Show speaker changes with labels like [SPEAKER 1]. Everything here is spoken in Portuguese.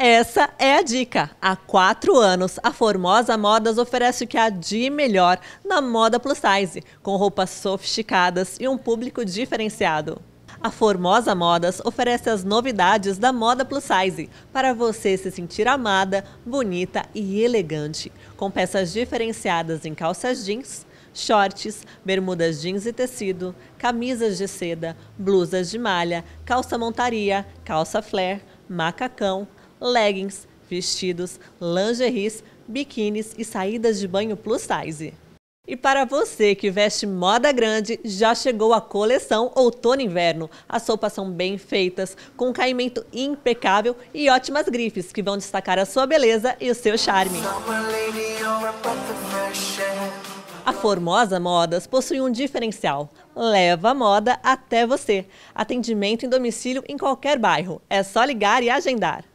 [SPEAKER 1] Essa é a dica. Há quatro anos, a Formosa Modas oferece o que há de melhor na moda plus size, com roupas sofisticadas e um público diferenciado. A Formosa Modas oferece as novidades da moda plus size para você se sentir amada, bonita e elegante, com peças diferenciadas em calças jeans, shorts, bermudas jeans e tecido, camisas de seda, blusas de malha, calça montaria, calça flare, macacão, leggings, vestidos, lingeries, biquínis e saídas de banho plus size. E para você que veste moda grande, já chegou a coleção Outono Inverno. As roupas são bem feitas, com um caimento impecável e ótimas grifes que vão destacar a sua beleza e o seu charme. A Formosa Modas possui um diferencial. Leva a moda até você. Atendimento em domicílio em qualquer bairro. É só ligar e agendar.